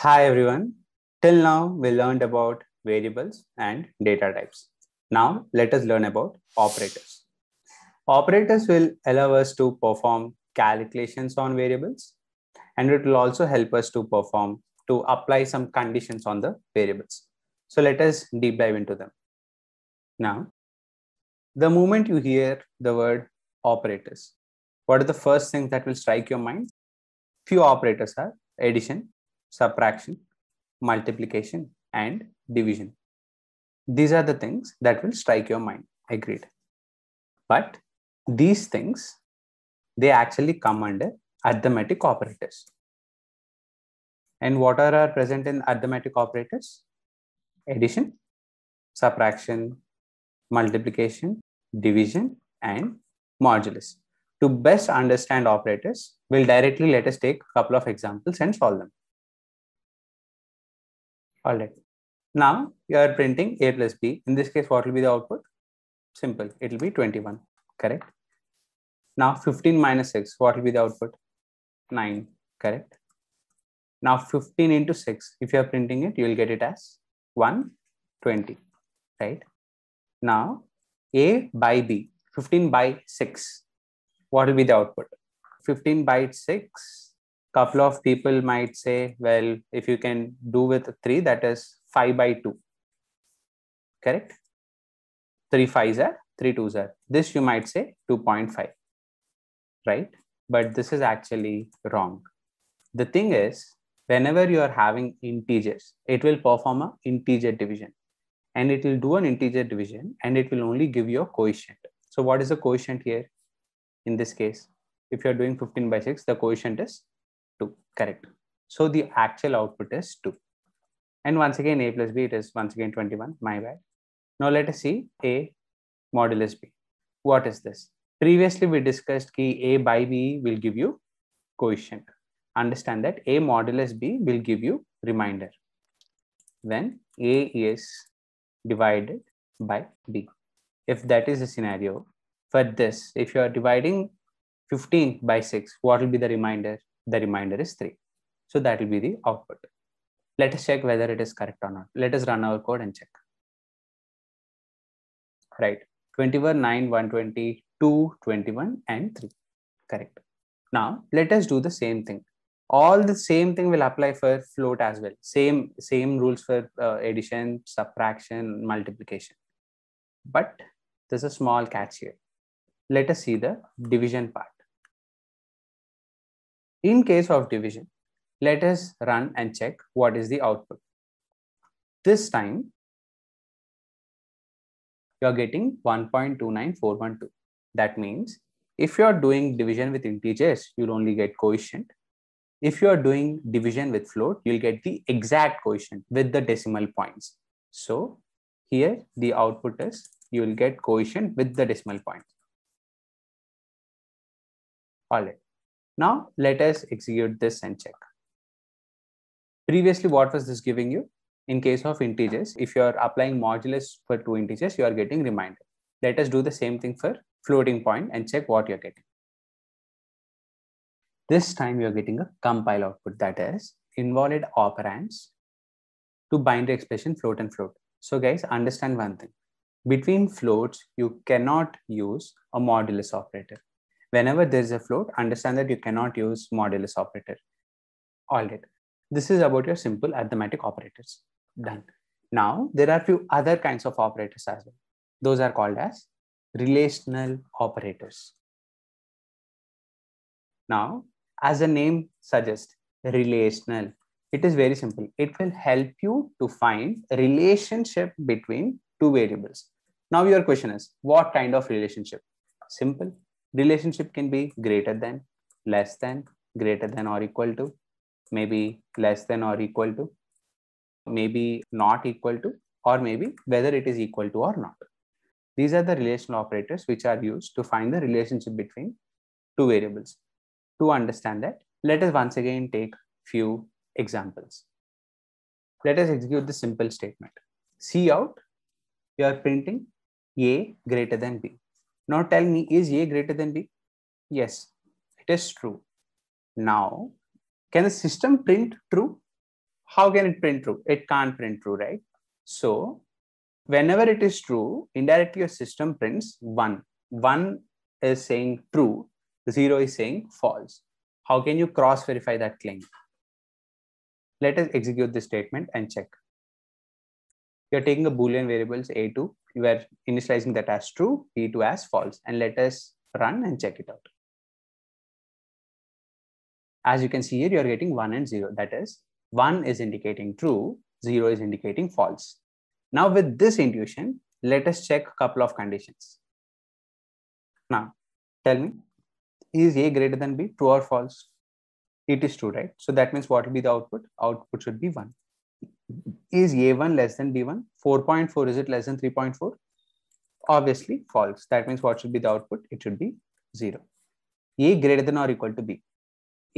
Hi everyone. Till now, we learned about variables and data types. Now, let us learn about operators. Operators will allow us to perform calculations on variables, and it will also help us to perform, to apply some conditions on the variables. So let us deep dive into them. Now, the moment you hear the word operators, what are the first things that will strike your mind? Few operators are addition, subtraction, multiplication, and division. These are the things that will strike your mind. Agreed. But these things, they actually come under arithmetic operators. And what are our present in arithmetic operators? Addition, subtraction, multiplication, division, and modulus to best understand operators, we'll directly let us take a couple of examples and solve them. All right. Now you are printing A plus B. In this case, what will be the output? Simple. It will be 21, correct? Now 15 minus 6, what will be the output? 9, correct? Now 15 into 6, if you are printing it, you will get it as 120, right? Now A by B, 15 by 6, what will be the output? 15 by 6. Couple of people might say, well, if you can do with 3, that is 5 by 2. Correct? 3 5s are 3 2s are. This you might say 2.5. Right? But this is actually wrong. The thing is, whenever you are having integers, it will perform a integer division and it will do an integer division and it will only give you a quotient. So what is the quotient here? in this case. If you're doing 15 by 6, the quotient is 2, correct. So the actual output is 2. And once again, A plus B, it is once again 21, my bad. Now let us see A modulus B. What is this? Previously, we discussed key A by B will give you quotient. Understand that A modulus B will give you reminder. when A is divided by B. If that is the scenario, for this, if you are dividing 15 by 6, what will be the remainder? The remainder is 3. So that will be the output. Let us check whether it is correct or not. Let us run our code and check. Right. 21, 9, 120, 2, 21, and 3. Correct. Now, let us do the same thing. All the same thing will apply for float as well. Same, same rules for uh, addition, subtraction, multiplication. But there's a small catch here let us see the division part. In case of division, let us run and check what is the output. This time, you are getting 1.29412. That means if you are doing division with integers, you'll only get quotient. If you are doing division with float, you'll get the exact quotient with the decimal points. So here the output is you will get quotient with the decimal points. All right. Now let us execute this and check. Previously, what was this giving you? In case of integers, if you are applying modulus for two integers, you are getting remainder. Let us do the same thing for floating point and check what you're getting. This time you're getting a compile output that is invalid operands to binary expression float and float. So guys, understand one thing. Between floats, you cannot use a modulus operator whenever there is a float, understand that you cannot use modulus operator. All right. This is about your simple arithmetic operators. Done. Now, there are few other kinds of operators as well. Those are called as relational operators. Now, as the name suggests, relational, it is very simple. It will help you to find relationship between two variables. Now, your question is, what kind of relationship? Simple relationship can be greater than, less than, greater than or equal to, maybe less than or equal to, maybe not equal to, or maybe whether it is equal to or not. These are the relational operators which are used to find the relationship between two variables. To understand that, let us once again take few examples. Let us execute the simple statement. See out, you are printing A greater than B. Now tell me, is A greater than B? Yes, it is true. Now, can the system print true? How can it print true? It can't print true, right? So whenever it is true, indirectly your system prints one. One is saying true, zero is saying false. How can you cross verify that claim? Let us execute this statement and check. You're taking the Boolean variables a2, you are initializing that as true, P2 as false. And let us run and check it out. As you can see here, you're getting 1 and 0. That is, 1 is indicating true, 0 is indicating false. Now, with this intuition, let us check a couple of conditions. Now, tell me, is A greater than B, true or false? It is true, right? So that means what will be the output? Output should be 1 is a1 less than b1 4.4 is it less than 3.4 obviously false that means what should be the output it should be 0 a greater than or equal to b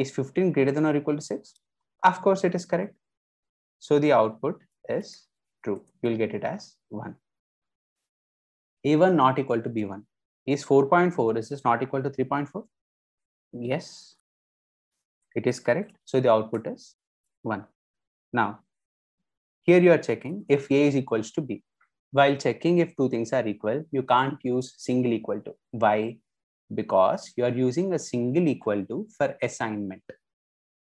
is 15 greater than or equal to 6 of course it is correct so the output is true you'll get it as 1 a1 not equal to b1 is 4.4 is this not equal to 3.4 yes it is correct so the output is 1 now here you are checking if A is equals to B. While checking if two things are equal, you can't use single equal to. Why? Because you are using a single equal to for assignment.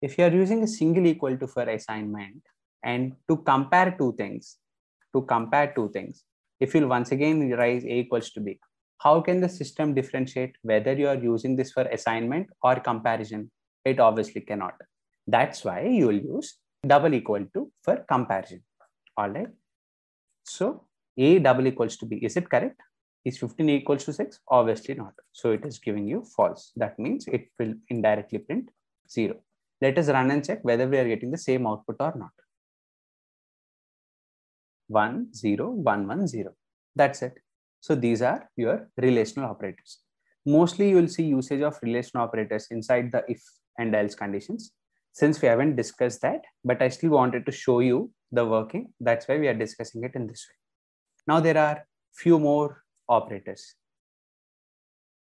If you are using a single equal to for assignment and to compare two things, to compare two things, if you'll once again raise A equals to B, how can the system differentiate whether you are using this for assignment or comparison? It obviously cannot. That's why you will use double equal to for comparison. All right. So A double equals to B. Is it correct? Is 15 equals to 6? Obviously not. So it is giving you false. That means it will indirectly print 0. Let us run and check whether we are getting the same output or not. 1, 0, 1, 1, 0. That's it. So these are your relational operators. Mostly you will see usage of relational operators inside the if and else conditions since we haven't discussed that, but I still wanted to show you the working. That's why we are discussing it in this way. Now there are few more operators.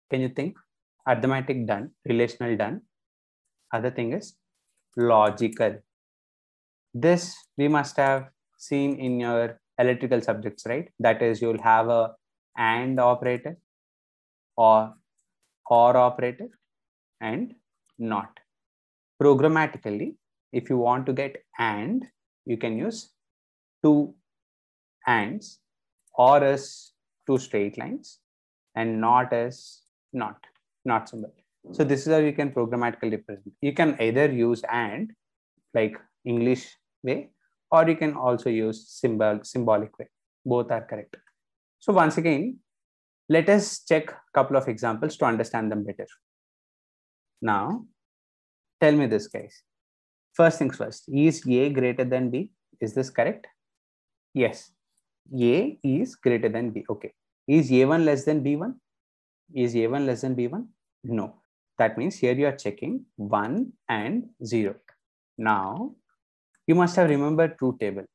Can you think? Arithmetic done, relational done. Other thing is logical. This we must have seen in your electrical subjects, right? That is, you'll have a AND operator or OR operator and NOT. Programmatically, if you want to get AND, you can use two ANDs or as two straight lines and not as not, not symbol. So this is how you can programmatically represent. You can either use AND like English way or you can also use symbol symbolic way. Both are correct. So once again, let us check a couple of examples to understand them better. Now, Tell me this, guys. First things first, is A greater than B? Is this correct? Yes. A is greater than B. Okay. Is A1 less than B1? Is A1 less than B1? No. That means here you are checking 1 and 0. Now, you must have remembered true table.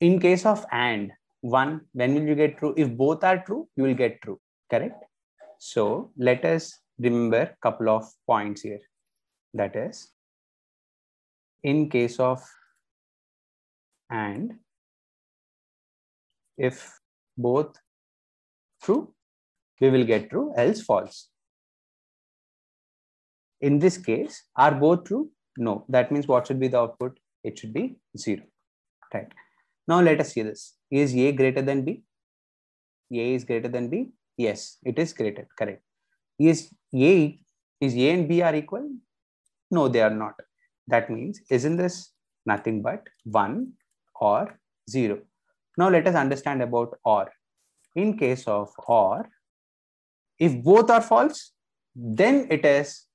In case of AND, 1, when will you get true? If both are true, you will get true, correct? So let us remember couple of points here that is in case of and if both true we will get true else false in this case are both true no that means what should be the output it should be zero right now let us see this is a greater than b a is greater than b yes it is greater correct is a is a and b are equal no, they are not. That means, isn't this nothing but 1 or 0? Now let us understand about OR. In case of OR, if both are false, then it is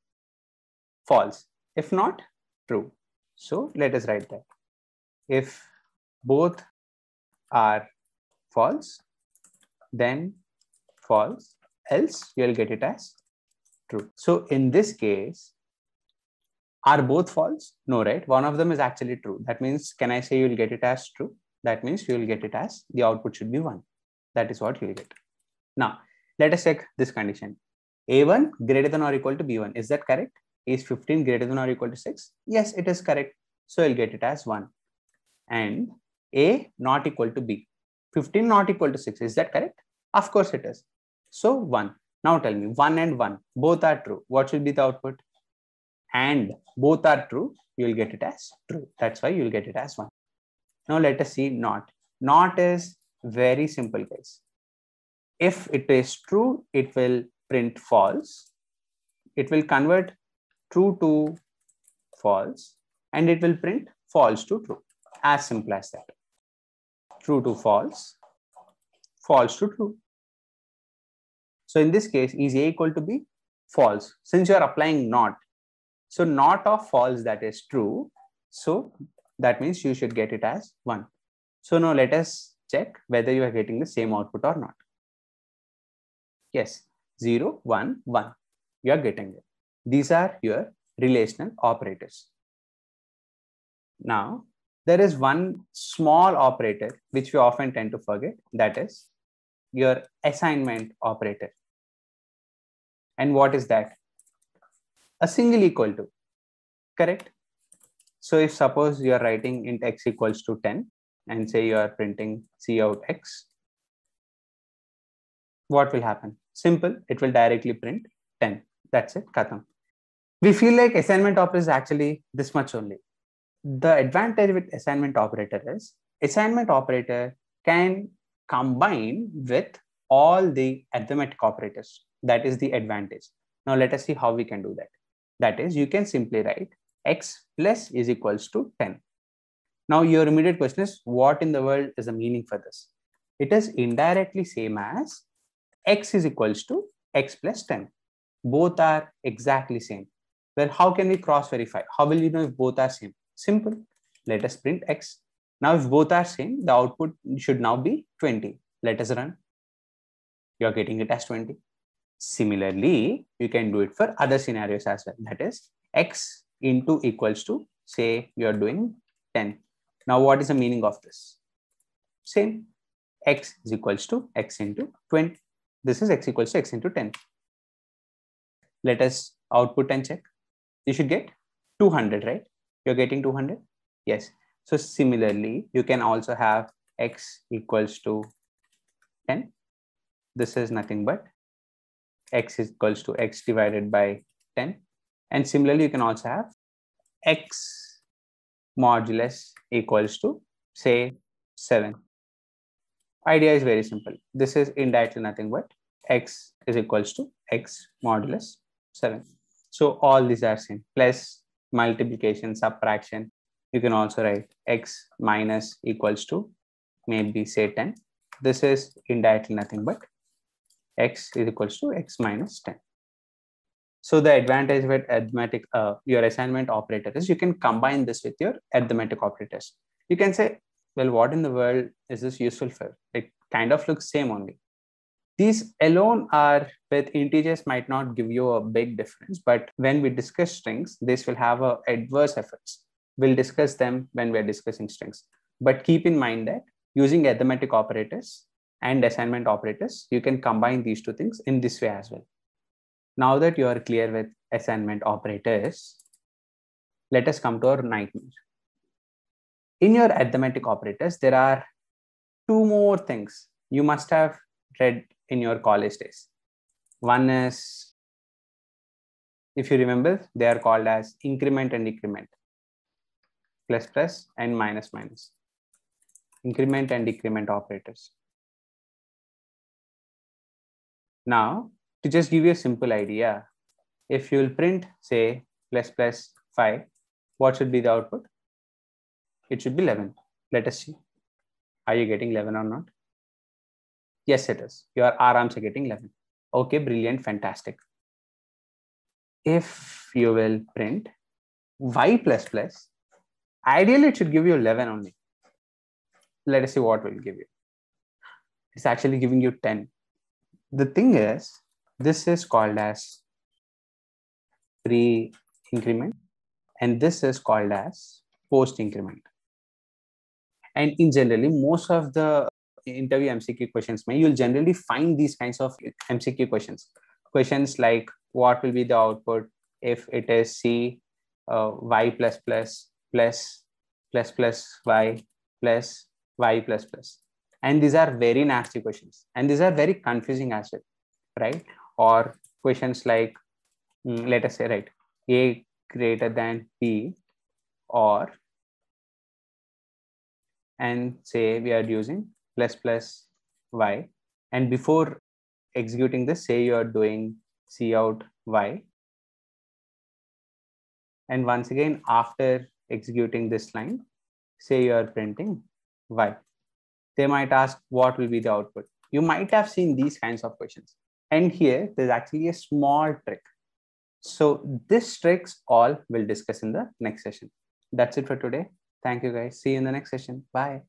false. If not, true. So let us write that. If both are false, then false, else you'll get it as true. So in this case, are both false? No, right? One of them is actually true. That means, can I say you will get it as true? That means you will get it as the output should be one. That is what you will get. Now, let us check this condition. A1 greater than or equal to B1. Is that correct? Is 15 greater than or equal to 6? Yes, it is correct. So you'll get it as 1. And A not equal to B. 15 not equal to 6. Is that correct? Of course it is. So 1. Now tell me 1 and 1 both are true. What should be the output? and both are true, you will get it as true. That's why you will get it as 1. Now let us see not. Not is very simple case. If it is true, it will print false. It will convert true to false and it will print false to true. As simple as that. True to false, false to true. So in this case, is A equal to B? False. Since you are applying not, so not of false that is true. So that means you should get it as 1. So now let us check whether you are getting the same output or not. Yes, zero one one. You are getting it. These are your relational operators. Now, there is one small operator which we often tend to forget, that is your assignment operator. And what is that? a single equal to, correct? So if suppose you are writing int x equals to 10 and say you are printing c out x, what will happen? Simple, it will directly print 10. That's it, katham. We feel like assignment operator is actually this much only. The advantage with assignment operator is assignment operator can combine with all the arithmetic operators. That is the advantage. Now let us see how we can do that. That is, you can simply write x plus is equals to 10. Now, your immediate question is, what in the world is the meaning for this? It is indirectly same as x is equals to x plus 10. Both are exactly same. Well, how can we cross verify? How will you know if both are same? Simple. Let us print x. Now, if both are same, the output should now be 20. Let us run. You're getting it as 20. Similarly, you can do it for other scenarios as well. That is x into equals to say you are doing 10. Now, what is the meaning of this? Same x is equals to x into 20. This is x equals to x into 10. Let us output and check. You should get 200, right? You're getting 200? Yes. So similarly, you can also have x equals to 10. This is nothing but x is equals to x divided by 10. And similarly, you can also have x modulus equals to, say, 7. Idea is very simple. This is indirectly nothing but x is equals to x modulus 7. So all these are same. Plus multiplication, subtraction. You can also write x minus equals to maybe say 10. This is indirectly nothing but x is equals to x minus 10. So the advantage with arithmetic, uh, your assignment operator is you can combine this with your arithmetic operators. You can say, well, what in the world is this useful for? It kind of looks same only. These alone are with integers might not give you a big difference, but when we discuss strings, this will have a adverse effects. We'll discuss them when we're discussing strings. But keep in mind that using arithmetic operators, and assignment operators. You can combine these two things in this way as well. Now that you are clear with assignment operators, let us come to our nightmare. In your arithmetic operators, there are two more things you must have read in your college days. One is, if you remember, they are called as increment and decrement, plus plus and minus minus, increment and decrement operators. Now, to just give you a simple idea, if you'll print, say, plus plus 5, what should be the output? It should be 11. Let us see. Are you getting 11 or not? Yes, it is. Your arms are getting 11. Okay, brilliant, fantastic. If you will print y plus plus, ideally it should give you 11 only. Let us see what will give you. It's actually giving you 10 the thing is, this is called as pre increment and this is called as post increment. And in generally, most of the interview MCQ questions, you'll generally find these kinds of MCQ questions. Questions like what will be the output if it is C uh, y plus plus plus plus plus y plus y plus plus and these are very nasty questions. And these are very confusing as well, right? Or questions like, mm, let us say, right, A greater than B or, and say we are using plus plus Y. And before executing this, say you are doing C out Y. And once again, after executing this line, say you are printing Y they might ask what will be the output. You might have seen these kinds of questions. And here, there's actually a small trick. So this tricks all we'll discuss in the next session. That's it for today. Thank you guys. See you in the next session. Bye.